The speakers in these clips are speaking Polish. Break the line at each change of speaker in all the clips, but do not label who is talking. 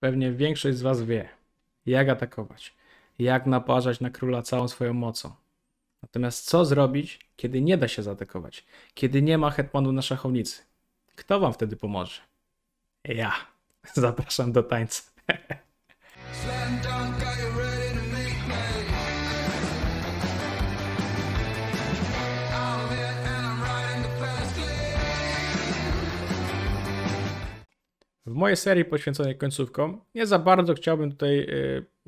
Pewnie większość z Was wie, jak atakować, jak naparzać na króla całą swoją mocą. Natomiast co zrobić, kiedy nie da się zaatakować, kiedy nie ma hetmanu na szachownicy? Kto Wam wtedy pomoże? Ja. Zapraszam do tańca. mojej serii poświęconej końcówkom nie za bardzo chciałbym tutaj e,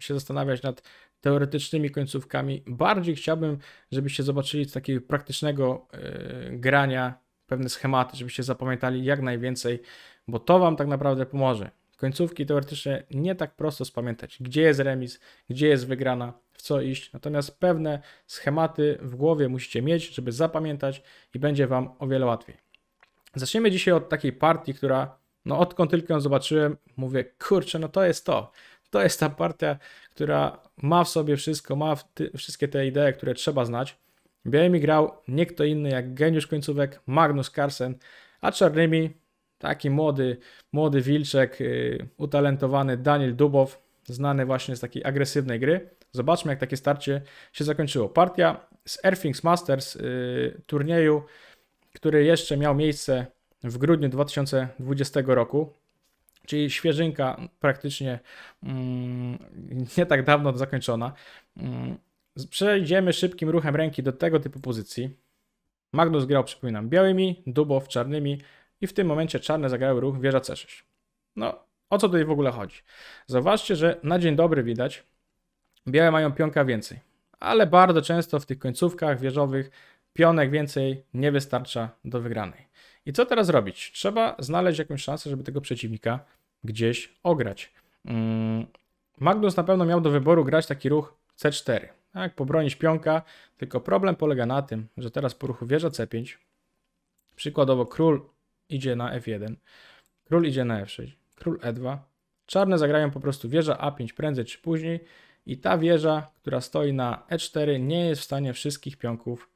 się zastanawiać nad teoretycznymi końcówkami. Bardziej chciałbym, żebyście zobaczyli z takiego praktycznego e, grania pewne schematy, żebyście zapamiętali jak najwięcej, bo to Wam tak naprawdę pomoże. Końcówki teoretycznie nie tak prosto spamiętać, gdzie jest remis, gdzie jest wygrana, w co iść. Natomiast pewne schematy w głowie musicie mieć, żeby zapamiętać i będzie Wam o wiele łatwiej. Zaczniemy dzisiaj od takiej partii, która no odkąd tylko ją zobaczyłem, mówię, kurczę, no to jest to. To jest ta partia, która ma w sobie wszystko, ma ty, wszystkie te idee, które trzeba znać. Białymi grał nie kto inny jak geniusz końcówek Magnus Carlsen, a czarnymi taki młody, młody wilczek, yy, utalentowany Daniel Dubow, znany właśnie z takiej agresywnej gry. Zobaczmy, jak takie starcie się zakończyło. Partia z Airthings Masters yy, turnieju, który jeszcze miał miejsce w grudniu 2020 roku, czyli świeżynka praktycznie mm, nie tak dawno zakończona. Mm, przejdziemy szybkim ruchem ręki do tego typu pozycji. Magnus grał, przypominam, białymi, Dubow czarnymi i w tym momencie czarne zagrały ruch wieża C6. No, o co tutaj w ogóle chodzi? Zauważcie, że na dzień dobry widać, białe mają pionka więcej, ale bardzo często w tych końcówkach wieżowych pionek więcej nie wystarcza do wygranej. I co teraz robić? Trzeba znaleźć jakąś szansę, żeby tego przeciwnika gdzieś ograć. Mm, Magnus na pewno miał do wyboru grać taki ruch C4. Tak, pobronić pionka, tylko problem polega na tym, że teraz po ruchu wieża C5, przykładowo król idzie na F1, król idzie na F6, król E2, czarne zagrają po prostu wieża A5 prędzej czy później i ta wieża, która stoi na E4 nie jest w stanie wszystkich pionków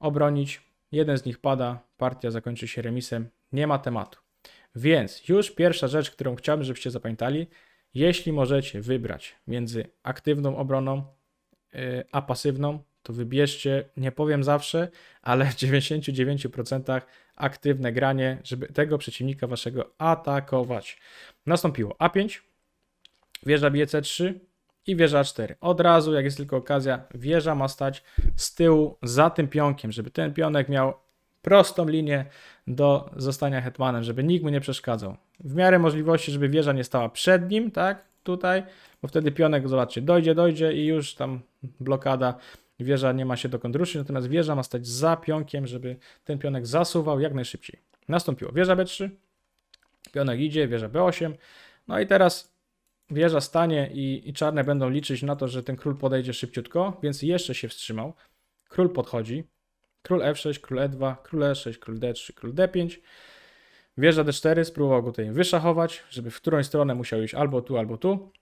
obronić, Jeden z nich pada, partia zakończy się remisem. Nie ma tematu. Więc już pierwsza rzecz, którą chciałbym, żebyście zapamiętali, jeśli możecie wybrać między aktywną obroną y, a pasywną, to wybierzcie, nie powiem zawsze, ale w 99% aktywne granie, żeby tego przeciwnika waszego atakować. Nastąpiło A5, wieża bije C3, i wieża 4. Od razu, jak jest tylko okazja, wieża ma stać z tyłu za tym pionkiem, żeby ten pionek miał prostą linię do zostania hetmanem, żeby nikt mu nie przeszkadzał. W miarę możliwości, żeby wieża nie stała przed nim, tak, tutaj, bo wtedy pionek, zobaczcie, dojdzie, dojdzie i już tam blokada, wieża nie ma się dokąd ruszyć, natomiast wieża ma stać za pionkiem, żeby ten pionek zasuwał jak najszybciej. Nastąpiło wieża B3, pionek idzie, wieża B8, no i teraz wieża stanie i, i czarne będą liczyć na to, że ten król podejdzie szybciutko, więc jeszcze się wstrzymał. Król podchodzi. Król F6, król E2, król E6, król D3, król D5. Wieża D4 spróbował go tutaj wyszachować, żeby w którą stronę musiał iść albo tu, albo tu.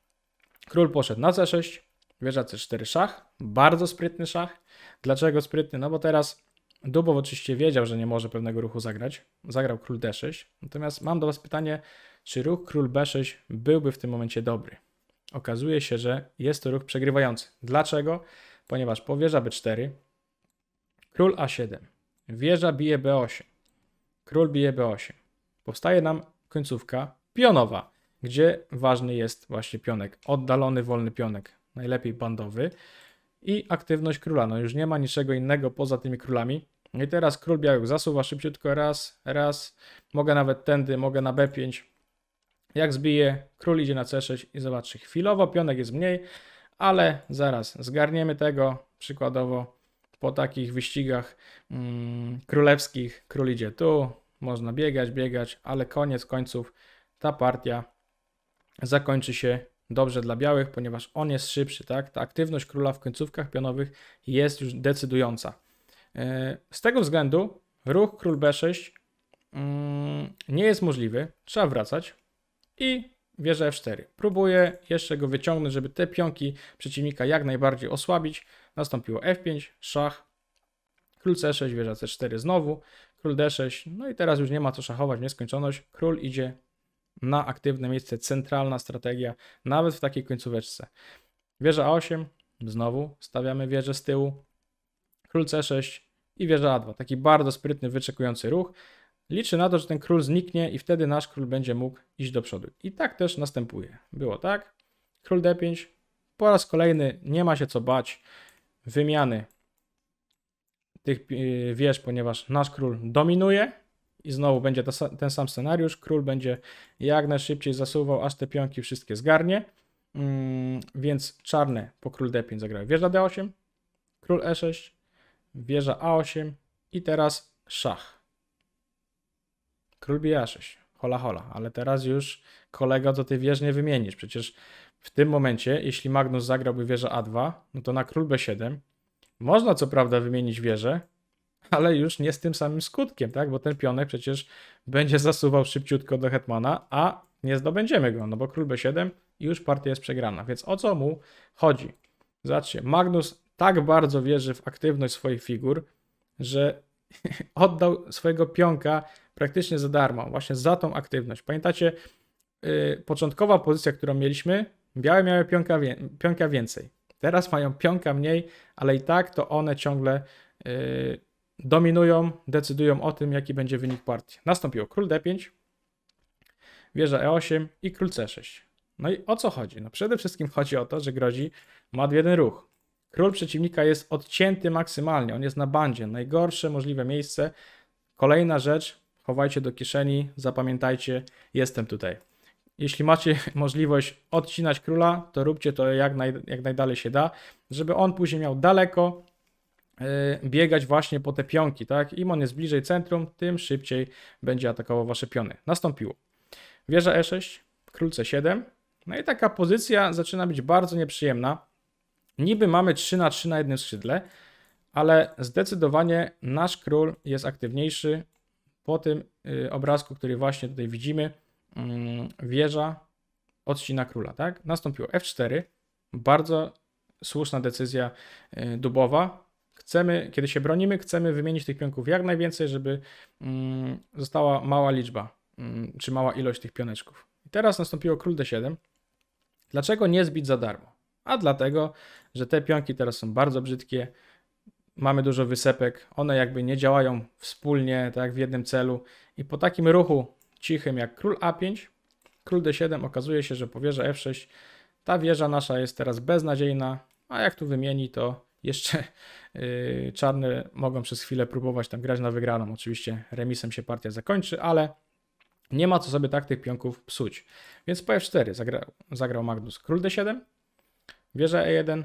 Król poszedł na C6, wieża C4 szach, bardzo sprytny szach. Dlaczego sprytny? No bo teraz Dubow oczywiście wiedział, że nie może pewnego ruchu zagrać. Zagrał król d6. Natomiast mam do Was pytanie, czy ruch król b6 byłby w tym momencie dobry? Okazuje się, że jest to ruch przegrywający. Dlaczego? Ponieważ po wieża b4, król a7, wieża bije b8, król bije b8. Powstaje nam końcówka pionowa, gdzie ważny jest właśnie pionek, oddalony wolny pionek, najlepiej bandowy i aktywność króla. No już nie ma niczego innego poza tymi królami. No I teraz król białych zasuwa szybciutko raz, raz. Mogę nawet tędy, mogę na b5. Jak zbije, król idzie na c6 i zobaczy, chwilowo pionek jest mniej, ale zaraz zgarniemy tego. Przykładowo po takich wyścigach mm, królewskich król idzie tu, można biegać, biegać, ale koniec końców ta partia zakończy się dobrze dla białych, ponieważ on jest szybszy, tak? Ta aktywność króla w końcówkach pionowych jest już decydująca. E, z tego względu ruch król b6 mm, nie jest możliwy, trzeba wracać i wieża f4. Próbuję jeszcze go wyciągnąć, żeby te pionki przeciwnika jak najbardziej osłabić. Nastąpiło f5, szach, król c6, wieża c4 znowu, król d6, no i teraz już nie ma co szachować nieskończoność, król idzie na aktywne miejsce centralna strategia, nawet w takiej końcóweczce. Wieża A8, znowu stawiamy wieżę z tyłu, król C6 i wieża A2. Taki bardzo sprytny, wyczekujący ruch. Liczy na to, że ten król zniknie i wtedy nasz król będzie mógł iść do przodu. I tak też następuje. Było tak. Król D5. Po raz kolejny nie ma się co bać wymiany tych y, wież, ponieważ nasz król dominuje i znowu będzie ten sam scenariusz. Król będzie jak najszybciej zasuwał, aż te pionki wszystkie zgarnie. Mm, więc czarne po król d5 zagrały wieża d8, król e6, wieża a8 i teraz szach. Król bije a6. Hola hola, ale teraz już kolego to ty wież nie wymienisz. Przecież w tym momencie, jeśli Magnus zagrałby wieżę a2, no to na król b7 można co prawda wymienić wieżę, ale już nie z tym samym skutkiem, tak? Bo ten pionek przecież będzie zasuwał szybciutko do hetmana, a nie zdobędziemy go, no bo król b7 i już partia jest przegrana. Więc o co mu chodzi? Zobaczcie, Magnus tak bardzo wierzy w aktywność swoich figur, że oddał swojego pionka praktycznie za darmo, właśnie za tą aktywność. Pamiętacie, yy, początkowa pozycja, którą mieliśmy, białe miały pionka, wie, pionka więcej. Teraz mają pionka mniej, ale i tak to one ciągle yy, dominują, decydują o tym, jaki będzie wynik partii. Nastąpiło król d5, wieża e8 i król c6. No i o co chodzi? No przede wszystkim chodzi o to, że grozi mat w jeden ruch. Król przeciwnika jest odcięty maksymalnie, on jest na bandzie, najgorsze możliwe miejsce. Kolejna rzecz, chowajcie do kieszeni, zapamiętajcie, jestem tutaj. Jeśli macie możliwość odcinać króla, to róbcie to jak, naj, jak najdalej się da, żeby on później miał daleko Y, biegać właśnie po te pionki, tak? Im on jest bliżej centrum, tym szybciej będzie atakował wasze piony. Nastąpiło. Wieża E6, król C7. No i taka pozycja zaczyna być bardzo nieprzyjemna. Niby mamy 3 na 3 na jednym skrzydle, ale zdecydowanie nasz król jest aktywniejszy po tym y, obrazku, który właśnie tutaj widzimy. Mm, wieża odcina króla, tak? Nastąpiło F4. Bardzo słuszna decyzja y, Dubowa chcemy, kiedy się bronimy, chcemy wymienić tych pionków jak najwięcej, żeby mm, została mała liczba mm, czy mała ilość tych pioneczków. I teraz nastąpiło król d7. Dlaczego nie zbić za darmo? A dlatego, że te pionki teraz są bardzo brzydkie, mamy dużo wysepek, one jakby nie działają wspólnie, tak w jednym celu i po takim ruchu cichym jak król a5, król d7 okazuje się, że po wieży f6 ta wieża nasza jest teraz beznadziejna, a jak tu wymieni to jeszcze yy, czarne mogą przez chwilę próbować tam grać na wygraną. Oczywiście remisem się partia zakończy, ale nie ma co sobie tak tych pionków psuć. Więc po F4 zagrał Magnus król D7, wieża E1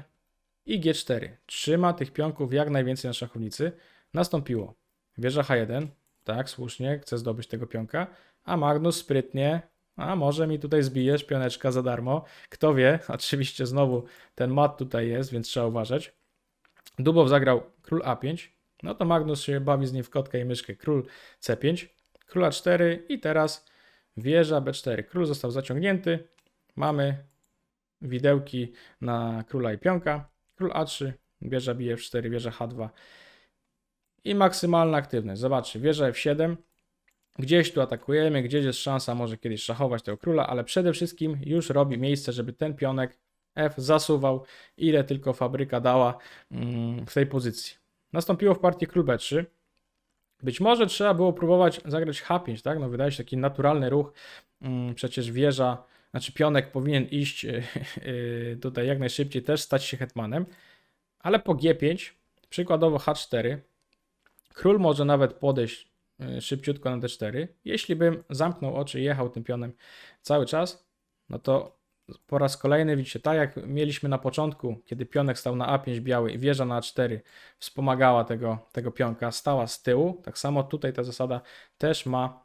i G4. Trzyma tych pionków jak najwięcej na szachownicy. Nastąpiło wieża H1, tak, słusznie, chce zdobyć tego pionka, a Magnus sprytnie, a może mi tutaj zbijesz pioneczka za darmo. Kto wie, oczywiście znowu ten mat tutaj jest, więc trzeba uważać. Dubow zagrał król A5, no to Magnus się bawi z niej w kotkę i myszkę. Król C5, król a 4 i teraz wieża B4. Król został zaciągnięty. Mamy widełki na króla i pionka. Król A3, wieża bije F4, wieża H2. I maksymalna aktywność. Zobaczcie, wieża F7. Gdzieś tu atakujemy, gdzieś jest szansa może kiedyś szachować tego króla, ale przede wszystkim już robi miejsce, żeby ten pionek F zasuwał ile tylko fabryka dała mm, w tej pozycji. Nastąpiło w partii król B3. Być może trzeba było próbować zagrać H5, tak? No wydaje się taki naturalny ruch, mm, przecież wieża, znaczy pionek powinien iść y, tutaj jak najszybciej, też stać się hetmanem, ale po G5, przykładowo H4, król może nawet podejść y, szybciutko na D4. Jeśli bym zamknął oczy i jechał tym pionem cały czas, no to po raz kolejny widzicie, tak jak mieliśmy na początku, kiedy pionek stał na A5 biały i wieża na A4 wspomagała tego, tego pionka, stała z tyłu, tak samo tutaj ta zasada też ma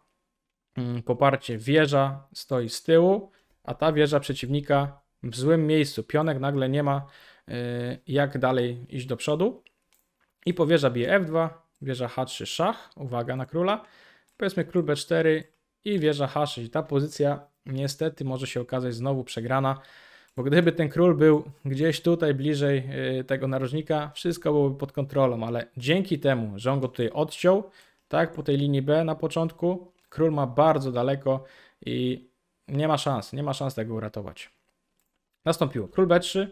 mm, poparcie. Wieża stoi z tyłu, a ta wieża przeciwnika w złym miejscu. Pionek nagle nie ma y, jak dalej iść do przodu. I po wieża bije F2, wieża H3 szach, uwaga na króla. Powiedzmy król B4 i wieża H6. Ta pozycja niestety może się okazać znowu przegrana, bo gdyby ten król był gdzieś tutaj bliżej y, tego narożnika, wszystko byłoby pod kontrolą, ale dzięki temu, że on go tutaj odciął, tak, po tej linii B na początku, król ma bardzo daleko i nie ma szans, nie ma szans tego uratować. Nastąpiło król B3,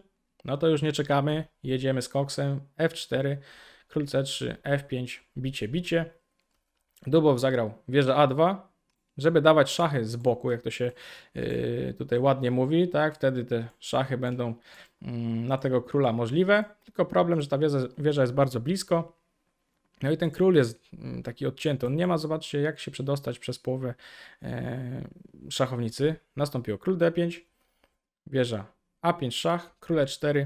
no to już nie czekamy, jedziemy z koksem, F4, król C3, F5, bicie, bicie. Dubow zagrał wieża A2, żeby dawać szachy z boku, jak to się yy, tutaj ładnie mówi, tak, wtedy te szachy będą mm, na tego króla możliwe, tylko problem, że ta wieża, wieża jest bardzo blisko, no i ten król jest mm, taki odcięty, on nie ma, zobaczcie, jak się przedostać przez połowę yy, szachownicy. Nastąpiło król d5, wieża a5 szach, król e4,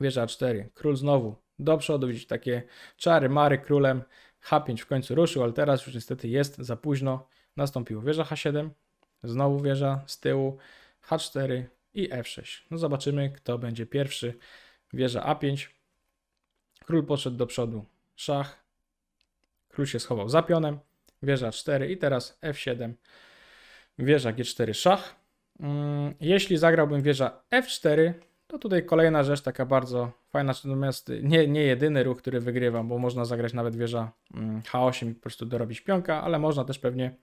wieża a4, król znowu do przodu, widzicie takie czary, mary królem, h5 w końcu ruszył, ale teraz już niestety jest za późno, Nastąpiło wieża H7, znowu wieża z tyłu, H4 i F6. No zobaczymy, kto będzie pierwszy. Wieża A5, król poszedł do przodu, szach, król się schował za pionem, wieża 4 i teraz F7, wieża G4, szach. Mm, jeśli zagrałbym wieża F4, to tutaj kolejna rzecz taka bardzo fajna, natomiast nie, nie jedyny ruch, który wygrywam, bo można zagrać nawet wieża mm, H8 i po prostu dorobić pionka, ale można też pewnie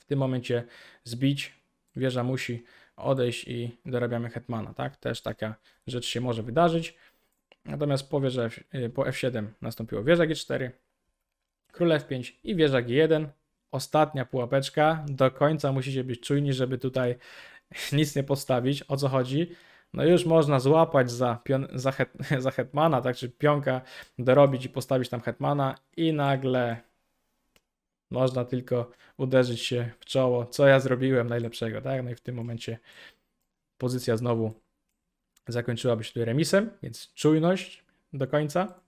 w tym momencie zbić, wieża musi odejść i dorabiamy hetmana, tak? Też taka rzecz się może wydarzyć. Natomiast po, wieże, y, po F7 nastąpiło wieża G4, król F5 i wieża G1. Ostatnia pułapeczka, do końca musicie być czujni, żeby tutaj nic nie postawić, o co chodzi. No już można złapać za, pion, za, het, za hetmana, tak, czy pionka, dorobić i postawić tam hetmana i nagle można tylko uderzyć się w czoło, co ja zrobiłem najlepszego, tak? No i w tym momencie pozycja znowu zakończyłaby się tutaj remisem, więc czujność do końca.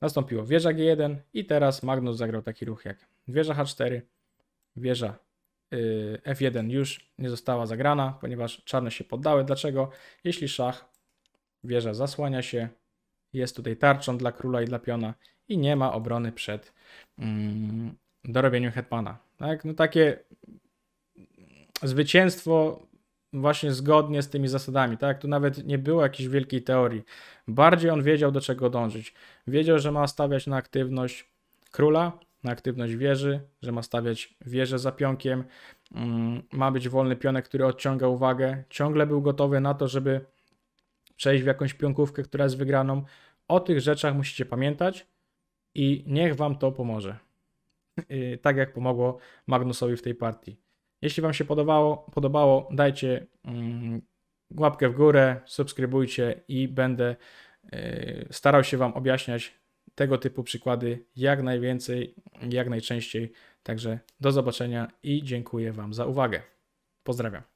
Nastąpiło wieża G1 i teraz Magnus zagrał taki ruch jak wieża H4, wieża y, F1 już nie została zagrana, ponieważ czarne się poddały. Dlaczego? Jeśli szach, wieża zasłania się, jest tutaj tarczą dla króla i dla piona i nie ma obrony przed, mm, do robienia hetmana. Tak? No takie zwycięstwo właśnie zgodnie z tymi zasadami, tak? Tu nawet nie było jakiejś wielkiej teorii. Bardziej on wiedział, do czego dążyć. Wiedział, że ma stawiać na aktywność króla, na aktywność wieży, że ma stawiać wieżę za pionkiem, mm, ma być wolny pionek, który odciąga uwagę. Ciągle był gotowy na to, żeby przejść w jakąś pionkówkę, która jest wygraną. O tych rzeczach musicie pamiętać i niech wam to pomoże. Y, tak jak pomogło Magnusowi w tej partii. Jeśli Wam się podobało, podobało dajcie mm, łapkę w górę, subskrybujcie i będę y, starał się Wam objaśniać tego typu przykłady jak najwięcej, jak najczęściej. Także do zobaczenia i dziękuję Wam za uwagę. Pozdrawiam.